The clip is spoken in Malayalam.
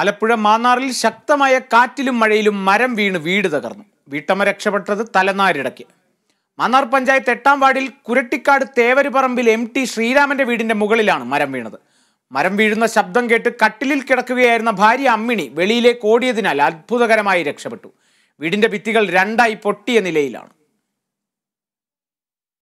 ആലപ്പുഴ മാന്നാറിൽ ശക്തമായ കാറ്റിലും മഴയിലും മരം വീണ് വീട് തകർന്നു വീട്ടമ്മ രക്ഷപ്പെട്ടത് തലനാരിടയ്ക്ക് മാന്നാർ പഞ്ചായത്ത് എട്ടാം വാർഡിൽ കുരട്ടിക്കാട് തേവരുപറമ്പിൽ എം ടി ശ്രീരാമന്റെ വീടിന്റെ മുകളിലാണ് മരം വീണത് മരം വീഴുന്ന ശബ്ദം കേട്ട് കട്ടിലിൽ കിടക്കുകയായിരുന്ന ഭാര്യ അമ്മിണി വെളിയിലേക്ക് ഓടിയതിനാൽ അത്ഭുതകരമായി രക്ഷപ്പെട്ടു വീടിന്റെ ഭിത്തികൾ രണ്ടായി പൊട്ടിയ നിലയിലാണ്